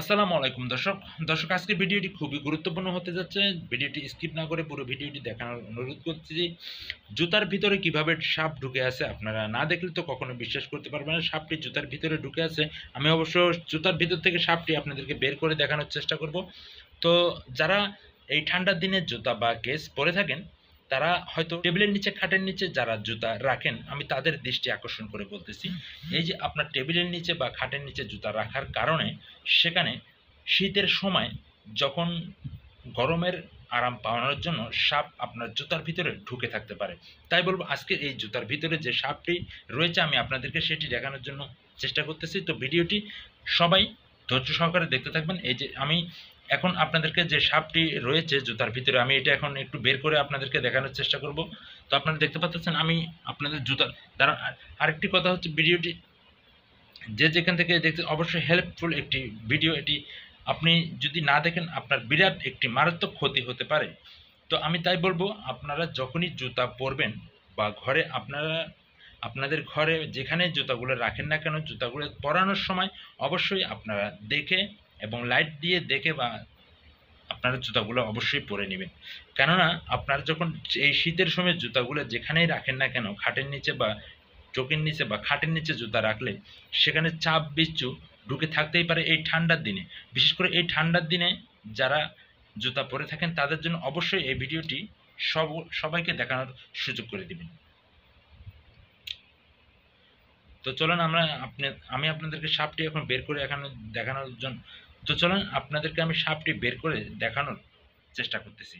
আসসালামু আলাইকুম দর্শক দর্শক আজকে ভিডিওটি খুবই গুরুত্বপূর্ণ হতে যাচ্ছে ভিডিওটি স্কিপ না করে পুরো ভিডিওটি দেখানোর অনুরোধ করছি যে জুতার ভিতরে কিভাবে সাপ ঢুকে আছে আপনারা না দেখলে তো কখনো বিশ্বাস করতে পারবেন না সাপটি জুতার ভিতরে ঢুকে আছে আমি অবশ্য জুতার ভিতর থেকে সাপটি আপনাদেরকে বের করে দেখানোর চেষ্টা করব তো যারা এই ঠান্ডার দিনে জুতা বা গেস পরে থাকেন তারা হয়তো টেবিলের নিচে খাটের নিচে যারা জুতা রাখেন আমি তাদের দৃষ্টি আকর্ষণ করে বলতেছি এই যে আপনার টেবিলের নিচে বা খাটের নিচে জুতা রাখার কারণে সেখানে শীতের সময় যখন গরমের আরাম পাওয়ানোর জন্য সাপ আপনার জুতার ভিতরে ঢুকে থাকতে পারে তাই বলবো আজকে এই জুতার ভিতরে যে সাপটি রয়েছে আমি আপনাদেরকে সেটি দেখানোর জন্য চেষ্টা করতেছি তো ভিডিওটি সবাই ধৈর্য সহকারে দেখতে থাকবেন এই যে আমি এখন আপনাদেরকে যে সাপটি রয়েছে জুতার ভিতরে আমি এটা এখন একটু বের করে আপনাদেরকে দেখানোর চেষ্টা করব তো আপনারা দেখতে পাচ্ছেন আমি আপনাদের জুতার দ্বারা আরেকটি কথা হচ্ছে ভিডিওটি যে যেখান থেকে দেখতে অবশ্যই হেল্পফুল একটি ভিডিও এটি আপনি যদি না দেখেন আপনার বিরাট একটি মারাত্মক ক্ষতি হতে পারে তো আমি তাই বলবো আপনারা যখনই জুতা পরবেন বা ঘরে আপনারা আপনাদের ঘরে যেখানে জুতাগুলো রাখেন না কেন জুতাগুলো পরানোর সময় অবশ্যই আপনারা দেখে এবং লাইট দিয়ে দেখে বা আপনারা জুতাগুলো অবশ্যই পরে নেবেন কেননা আপনারা যখন এই শীতের সময় জুতাগুলো যেখানেই রাখেন না কেন খাটের নিচে বা চোখের নিচে বা খাটের নিচে জুতা রাখলে সেখানে চাপ বিচ্ছু ঢুকে থাকতেই পারে এই ঠান্ডার দিনে বিশেষ করে এই ঠান্ডার দিনে যারা জুতা পরে থাকেন তাদের জন্য অবশ্যই এই ভিডিওটি সব সবাইকে দেখানোর সুযোগ করে দিবেন তো চলুন আমরা আপনি আমি আপনাদেরকে সাপটি এখন বের করে এখানে দেখানোর জন্য তো চলুন আপনাদেরকে আমি সাপটি বের করে দেখানোর চেষ্টা করতেছি